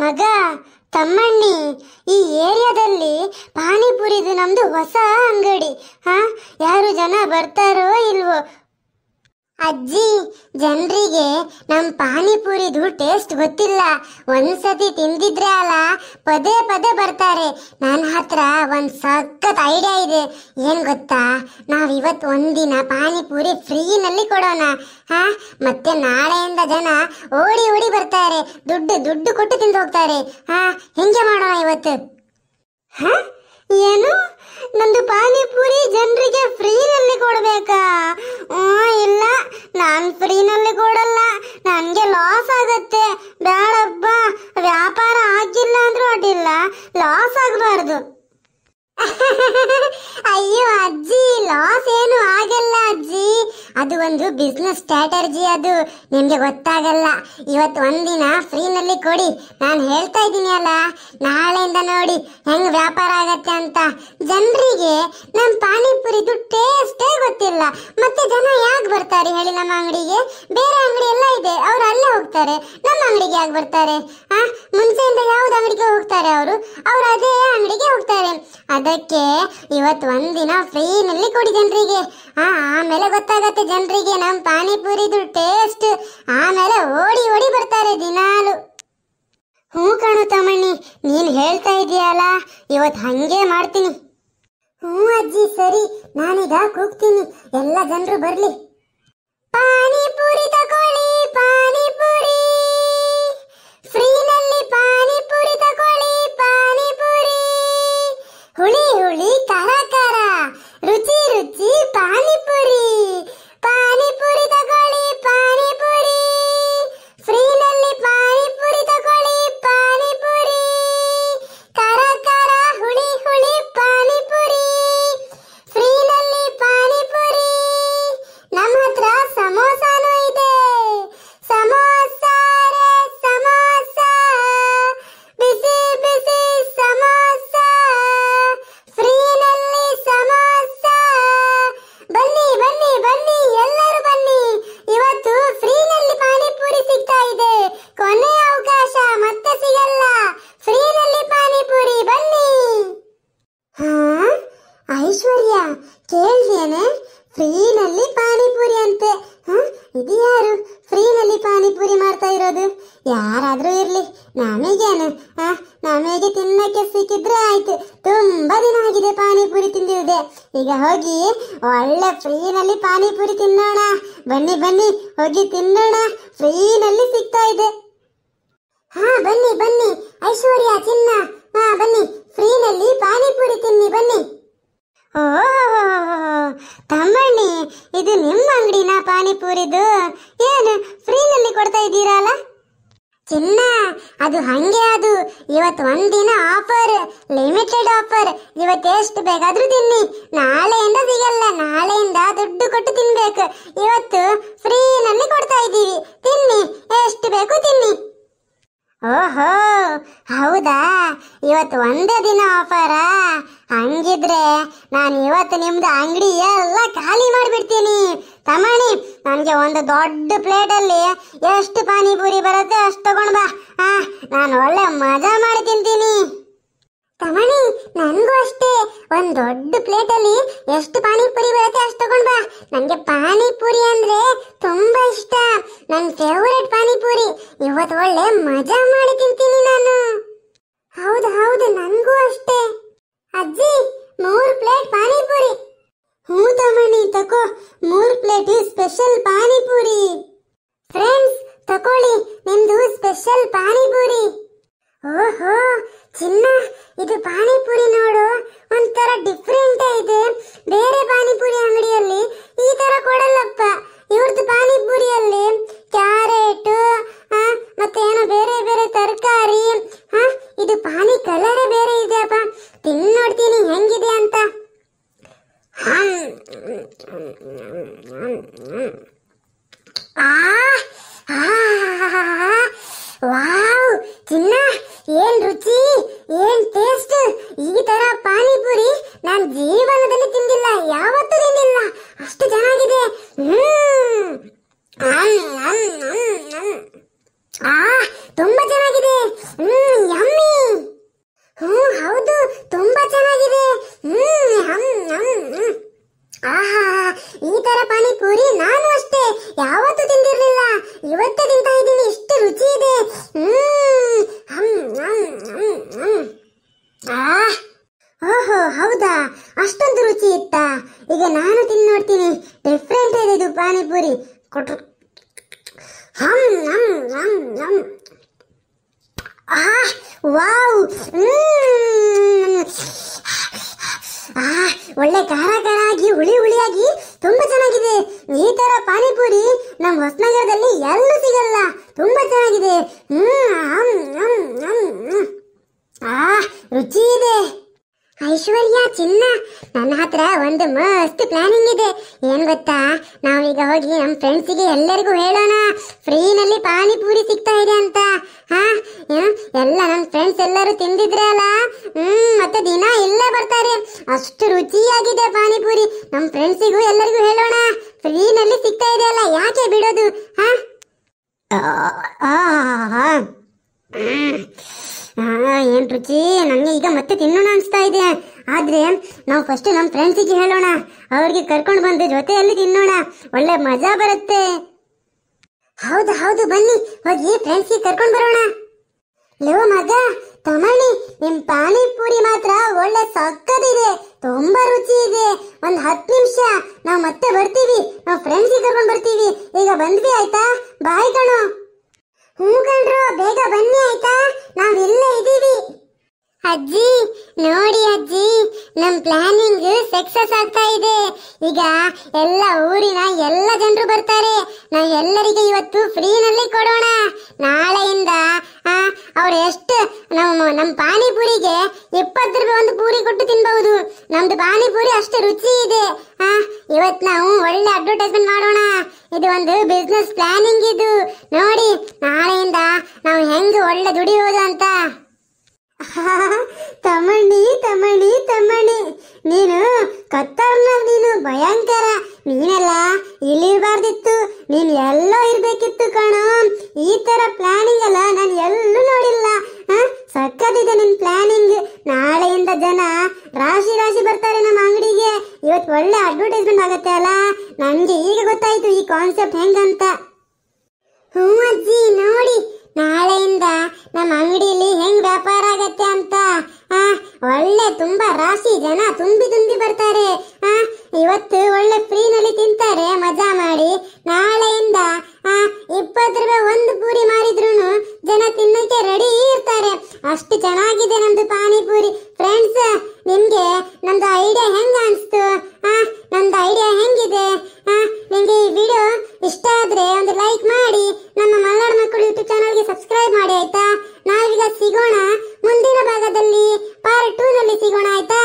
ಮಗ ತಮ್ಮಣ್ಣಿ ಈ ಏರಿಯಾದಲ್ಲಿ ಪಾನಿಪುರಿದು ನಮ್ದು ಹೊಸ ಅಂಗಡಿ ಹಾ ಯಾರು ಜನ ಬರ್ತಾರೋ ಇಲ್ವೋ ಅಜ್ಜಿ ಜನರಿಗೆ ನಮ್ಮ ಪಾನಿಪುರಿದು ಟೇಸ್ಟ್ ಗೊತ್ತಿಲ್ಲ ಒಂದ್ಸತಿ ತಿಂದಿದ್ರೆ ಅಲ್ಲ ಪದೇ ಪದೇ ಬರ್ತಾರೆ ನನ್ನ ಹತ್ರ ಒಂದು ಸಖತ್ ಐಡಿಯಾ ಇದೆ ಏನು ಗೊತ್ತಾ ನಾವು ಇವತ್ತು ಒಂದಿನ ಪಾನಿಪುರಿ ಫ್ರೀನಲ್ಲಿ ಕೊಡೋಣ ಹಾ ಮತ್ತೆ ನಾಳೆಯಿಂದ ಜನ ಓಡಿ ಓಡಿ ಬರ್ತಾರೆ ದುಡ್ಡು ದುಡ್ಡು ಕೊಟ್ಟು ತಿಂದು ಹೋಗ್ತಾರೆ ಹಾ ಹೆಂಗೆ ಮಾಡೋಣ ಇವತ್ತು ಹಾ ಏನು ನಂದು ಪಾನಿಪುರಿ ಜನರಿಗೆ ಫ್ರೀನಲ್ಲಿ ಕೊಡ್ಬೇಕಾ ಇಲ್ಲ ನಾನು ಫ್ರೀನಲ್ಲಿ ಕೊಡಲ್ಲ ನನ್ಗೆ ಲಾಸ್ ಆಗುತ್ತೆ ಬೇಡಪ್ಪ ವ್ಯಾಪಾರ ಆಗಿಲ್ಲ ಅಂದ್ರೂ ಅಡ್ಡಿಲ್ಲ ಲಾಸ್ ಆಗಬಾರ್ದು ಅಯ್ಯೋ ಅಜ್ಜಿ ಲಾಸ್ ಏನು ಆಗಲ್ಲ ಅಜ್ಜಿ ಅದು ಒಂದು ಬಿಸ್ನೆಸ್ ಸ್ಟ್ರಾಟರ್ಜಿ ಅದು ನಿಮಗೆ ಗೊತ್ತಾಗಲ್ಲ ಇವತ್ತು ಒಂದಿನ ಫ್ರೀನಲ್ಲಿ ಕೊಡಿ ನಾನು ಹೇಳ್ತಾ ಇದ್ದೀನಿ ಅಲ್ಲ ನಾಳೆಯಿಂದ ನೋಡಿ ಹೆಂಗ್ ವ್ಯಾಪಾರ ಆಗತ್ತೆ ಅಂತ ಜನರಿಗೆ ನಮ್ ಪಾನಿಪುರಿದು ಟೇಸ್ಟೇ ಗೊತ್ತಿಲ್ಲ ಮತ್ತೆ ಜನ ಯಾಕೆ ಬರ್ತಾರೆ ಹೇಳಿ ನಮ್ಮ ಅಂಗಡಿಗೆ ಬೇರೆ ಅಂಗಡಿ ಎಲ್ಲ ಇದೆ ಅವ್ರು ಅಲ್ಲೇ ಹೋಗ್ತಾರೆ ನಮ್ಮ ಅಂಗಡಿಗೆ ಯಾಕೆ ಬರ್ತಾರೆ ಆ ಮುಂಚೆಯಿಂದ ಯಾವ್ದು ಅಂಗಡಿಗೆ ಹೋಗ್ತಾರೆ ಅವರು ಅವ್ರು ಅದೇ ಅಂಗಡಿಗೆ ಹೋಗ್ತಾರೆ ಅದ ಅದಕ್ಕೆ ಇವತ್ತು ಒಂದಿನ ಫ್ರೀನಲ್ಲಿ ಕೊಡಿ ಜನರಿಗೆ ಆ ಆಮೇಲೆ ಗೊತ್ತಾಗತ್ತೆ ಜನರಿಗೆ ನಮ್ಮ ಪಾನಿಪುರಿದು ಟೇಸ್ಟ್ ಆಮೇಲೆ ಓಡಿ ಓಡಿ ಬರ್ತಾರೆ ದಿನಾಲು ಹ್ಞೂ ಕಾಣು ತಮ್ಮಣ್ಣಿ ನೀನು ಹೇಳ್ತಾ ಇದೀಯಲ್ಲ ಇವತ್ತು ಹಂಗೆ ಮಾಡ್ತೀನಿ ಹ್ಞೂ ಅಜ್ಜಿ ಸರಿ ನಾನೀಗ ಕೂಗ್ತೀನಿ ಎಲ್ಲ ಜನರು ಬರಲಿ ಪಾನಿಪುರಿ ಇರೋದು ಯಾರಾದರೂ ಇರಲಿ ನಮಗೇನು ಆ ನಮಗೆ ತಿನ್ನಕ್ಕೆ ಸಿಕ್ಕಿದ್ರೆ ಆಯ್ತು ತುಂಬಾ ದಿನ ಆಗಿದೆ ಪಾನಿಪುರಿ ತಿಂದಿದೆ ಈಗ ಹೋಗಿ ಒಳ್ಳೆ ಫ್ರೀನಲ್ಲಿ ಪಾನಿಪುರಿ ತಿನ್ನೋಣ ಬನ್ನಿ ಬನ್ನಿ ಹೋಗಿ ತಿನ್ನೋಣ ಫ್ರೀ ಚಿನ್ನ ಅದು ಹಂಗೆ ಅದು ಇವತ್ತು ಒಂದಿನ ಆಫರ್ ಲಿಮಿಟೆಡ್ ಆಫರ್ ಇವತ್ತು ಎಷ್ಟು ಬೇಕಾದ್ರೂ ತಿನ್ನಿ ನಾಳೆಯಿಂದ ಸಿಗಲ್ಲ ನಾಳೆಯಿಂದ ದುಡ್ಡು ಕೊಟ್ಟು ತಿನ್ಬೇಕು ಇವತ್ತು ಫ್ರೀನಲ್ಲಿ ಕೊಡ್ತಾ ಇದ್ದೀವಿ ತಿನ್ನಿ ಎಷ್ಟು ಬೇಕು ತಿನ್ನಿ ಓಹೋ ಹೌದಾ ಇವತ್ತು ಒಂದೇ ದಿನ ಆಫರಾ ಹಂಗಿದ್ರೆ ನಾನು ಇವತ್ತು ನಿಮ್ದು ಅಂಗಡಿ ಎಲ್ಲ ಖಾಲಿ ಮಾಡಿಬಿಡ್ತೀನಿ ತಮಾಣಿ ನನಗೆ ಒಂದು ದೊಡ್ಡ ಪ್ಲೇಟಲ್ಲಿ ಎಷ್ಟು ಪಾನಿಪುರಿ ಬರುತ್ತೆ ಅಷ್ಟು ತಗೊಂಡ್ ಬಾ ಆ ನಾನು ಒಳ್ಳೆ ಮಜಾ ಮಾಡಿ ತಿಂತೀನಿ ತಮಣಿ ನನಗೂ ಅಷ್ಟೇ ಒಂದು ದೊಡ್ಡ ಪ್ಲೇಟಲ್ಲಿ ಎಷ್ಟು ಪಾನಿಪುರಿ ಬರುತ್ತೆ ಅಷ್ಟು ತಗೊಂಡ್ ಬಾ ನನಗೆ ಪಾನಿಪುರಿ ಅಂದ್ರೆ ತುಂಬಾ ಇಷ್ಟ ನನ್ನ ಫೇವರೇಟ್ ಪಾನಿಪುರಿ ಇವತ್ತು ಒಳ್ಳೆ ಮಜಾ ಮಾಡಿ ತಿಂತೀನಿ ನಾನು ಇಟ್ ಸ್ಪೆಷಲ್ ಪಾನಿಪುರಿ ಫ್ರೆಂಡ್ಸ್ ತಕೊಳ್ಳಿ ನಿಮ್ದು ಸ್ಪೆಷಲ್ ಪಾನಿಪುರಿ ಓಹೋ ಚಿನ್ನ ಇದು ಪಾನಿಪುರಿ ನೋಡು ಒಂಥರ ಡಿಫ್ರೆಂಟ್ ಇದೆ ಬೇರೆ ಪಾನಿಪುರಿ ಅಂಗಡಿಯಲ್ಲಿ ಈ ತರ ಕೊಡಲ್ಲಪ್ಪ ಇವ್ರದ್ದು ಪಾನಿಪುರಿಯಲ್ಲಿ ಕ್ಯಾರೆಟ್ ಮತ್ತೆ ಏನೋ ಬೇರೆ ಬೇರೆ ತರಕಾರಿ ಇದು ಪಾನಿ ಕಲರ್ ಆಹಾ ಈ ತರ ಪಾನಿಪುರಿ ನಾನು ಅಷ್ಟೇ ಯಾವತ್ತೂ ತಿಂದಿರ್ಲಿಲ್ಲ ಇವತ್ತು ತಿಂತಾ ಇದ್ದೀನಿ ಎಷ್ಟು ರುಚಿ ಇದೆ ಓಹೋ ಹೌದಾ ಅಷ್ಟೊಂದು ರುಚಿ ಇತ್ತಾ ಈಗ ನಾನು ತಿನ್ ನೋಡ್ತೀನಿ ಡಿಫ್ರೆಂಟ್ ಇದೆ ಇದು ಪಾನಿಪುರಿ ಕೊಟ್ರು ಹಮ್ ನಮ್ ನಮ್ ನಮ್ ಆಹ್ ವಾವ್ ಹ್ಮ್ ಆ ಒಳ್ಳೆ ಖಾರ ಖಾರ ಆಗಿ ಹುಳಿ ಹುಳಿಯಾಗಿ ತುಂಬಾ ಚೆನ್ನಾಗಿದೆ ಈ ತರ ಪಾನಿಪುರಿ ನಮ್ಮ ಹೊಸನಗರದಲ್ಲಿ ಎಲ್ಲೂ ಸಿಗಲ್ಲ ತುಂಬಾ ಚೆನ್ನಾಗಿದೆ ಇದು ಮಸ್ತ್ ಪ್ಲಾನಿಂಗ್ ಇದೆ ಏನ್ ಗೊತ್ತಾ ನಾವೀಗ ಹೋಗಿ ನಮ್ಮ ಫ್ರೆಂಡ್ಸಿಗೆ ಎಲ್ಲರಿಗೂ ಹೇಳೋಣ ಫ್ರೀನಲ್ಲಿ ಪಾನಿಪುರಿ ಸಿಗ್ತಾ ಇದೆ ಅಂತ ಹಾ ಎಲ್ಲ ನಮ್ಮ ಫ್ರೆಂಡ್ಸ್ ಎಲ್ಲರೂ ತಿಂದಿದ್ರೆ ಅಲ್ಲ ಹ್ಮ್ ಮತ್ತೆ ದಿನ ಇಲ್ಲೇ ಬರ್ತಾರೆ ಅಷ್ಟು ರುಚಿಯಾಗಿದೆ ಪಾನಿಪುರಿ ನಮ್ಮ ಫ್ರೆಂಡ್ಸಿಗೂ ಎಲ್ಲರಿಗೂ ಹೇಳೋಣ ಫ್ರೀನಲ್ಲಿ ಸಿಗ್ತಾ ಇದೆ ಅಲ್ಲ ಯಾಕೆ ಬಿಡೋದು ಹಾ ಹಾ ಏನ್ ರುಚಿ ನನಗೆ ಈಗ ಮತ್ತೆ ತಿನ್ನೋಣ ಅನಿಸ್ತಾ ಇದೆ ಆದ್ರೆ ನಾವು ಫಸ್ಟ್ ನಮ್ಮ ಫ್ರೆಂಡ್ಸಿಗೆ ಹೇಳೋಣ ಅವ್ರಿಗೆ ಕರ್ಕೊಂಡು ಬಂದು ಜೊತೆಯಲ್ಲಿ ತಿನ್ನೋಣ ಒಳ್ಳೆ ಮಜಾ ಬರುತ್ತೆ ಹೌದು ಹೌದು ಬನ್ನಿ ಹೋಗಿ ಫ್ರೆಂಡ್ಸ್ಗೆ ಕರ್ಕೊಂಡು ಬರೋಣ ಲೋ ಮಗ ತಮಣಿ ನಿಮ್ ಪಾನಿಪುರಿ ಮಾತ್ರ ಒಳ್ಳೆ ಸಕ್ಕದಿದೆ ತುಂಬಾ ರುಚಿ ಇದೆ ಒಂದ್ ಹತ್ತು ನಿಮಿಷ ನಾವು ಮತ್ತೆ ಬರ್ತೀವಿ ನಾವು ಫ್ರೆಂಡ್ಸಿಗೆ ಕರ್ಕೊಂಡು ಬರ್ತೀವಿ ಈಗ ಬಂದ್ವಿ ಆಯ್ತಾ ಬಾಯ್ ಕಣೋ ಹ್ಞೂ ಕಣ್ರು ಬೇಗ ಬನ್ನಿ ಆಯ್ತಾ ನಾವಿಲ್ಲೇ ಇದ್ದೀವಿ ಅಜ್ಜಿ ನೋಡಿ ಅಜ್ಜಿ ನಮ್ಮ ಪ್ಲಾನಿಂಗ್ ಸಕ್ಸಸ್ ಆಗ್ತಾ ಇದೆ ಈಗ ಎಲ್ಲ ಊರಿನ ಎಲ್ಲ ಜನರು ಬರ್ತಾರೆ ನಾವು ಎಲ್ಲರಿಗೆ ಇವತ್ತು ಫ್ರೀನಲ್ಲಿ ಕೊಡೋಣ ನಾಳೆಯಿಂದ ಅವ್ರು ಎಷ್ಟು ನಮ್ಮ ನಮ್ಮ ಪಾನಿಪುರಿಗೆ ಇಪ್ಪತ್ತು ರೂಪಾಯಿ ಒಂದು ಪೂರಿ ಕೊಟ್ಟು ತಿನ್ಬಹುದು ನಮ್ದು ಪಾನಿಪುರಿ ಅಷ್ಟು ರುಚಿ ಇದೆ ಇವತ್ತು ನಾವು ಒಳ್ಳೆ ಅಡ್ವರ್ಟೈಸ್ಮೆಂಟ್ ಮಾಡೋಣ ಇದು ಒಂದು ಬಿಸ್ನೆಸ್ ಪ್ಲಾನಿಂಗ್ ಇದು ನೋಡಿ ನಾಳೆಯಿಂದ ನಾವು ಹೆಂಗೆ ಒಳ್ಳೆ ದುಡಿಯೋದು ಅಂತ ತಮಣಿ ತಮಣಿ ತಮಣಿ ನೀನು ಕತ್ತರ್ನವ್ ನೀನು ಭಯಂಕರ ನೀನೆಲ್ಲ ಇಲ್ಲಿರ್ಬಾರ್ದಿತ್ತು ನೀನ್ ಎಲ್ಲೋ ಇರ್ಬೇಕಿತ್ತು ಕಣೋ ಈ ತರ ಪ್ಲಾನಿಂಗ್ ಎಲ್ಲ ನಾನು ಎಲ್ಲೂ ನೋಡಿಲ್ಲ ಸಕ್ಕತ್ತಿದೆ ನಿನ್ ಪ್ಲಾನಿಂಗ್ ನಾಳೆಯಿಂದ ಜನ ರಾಶಿ ರಾಶಿ ಬರ್ತಾರೆ ನಮ್ಮ ಅಂಗಡಿಗೆ ಇವತ್ತು ಒಳ್ಳೆ ಅಡ್ವರ್ಟೈಸ್ಮೆಂಟ್ ಆಗುತ್ತೆ ಅಲ್ಲ ನನಗೆ ಈಗ ಗೊತ್ತಾಯ್ತು ಈ ಕಾನ್ಸೆಪ್ಟ್ ಹೆಂಗಂತ ಹ್ಞೂ ಅಜ್ಜಿ ನೋಡಿ ನಾಳೆಯಿಂದ ನಮ್ಮ ಅಂಗಡಿಯಲ್ಲಿ ಹೆಂಗ್ ವ್ಯಾಪಾರ ಆಗತ್ತೆ ಅಂತ ಆ ಒಳ್ಳೆ ತುಂಬಾ ರಾಶಿ ಜನ ತುಂಬಿ ತುಂಬಿ ಬರ್ತಾರೆ ಆ ಇವತ್ತು ಒಳ್ಳೆ ಫ್ರೀನಲ್ಲಿ ತಿಂತಾರೆ ಮಜಾ ಮಾಡಿ ನಾಳೆಯಿಂದ ಆ ಇಪ್ಪತ್ತು ರೂಪಾಯಿ ಒಂದು ಪೂರಿ ಮಾಡಿದ್ರು ಜನ ತಿನ್ನಕ್ಕೆ ರೆಡಿ ಇರ್ತಾರೆ ಅಷ್ಟು ಚೆನ್ನಾಗಿದೆ ನಮ್ದು ಪಾನಿಪೂರಿ ಸಿಗೋಣ ಆಯ್ತಾ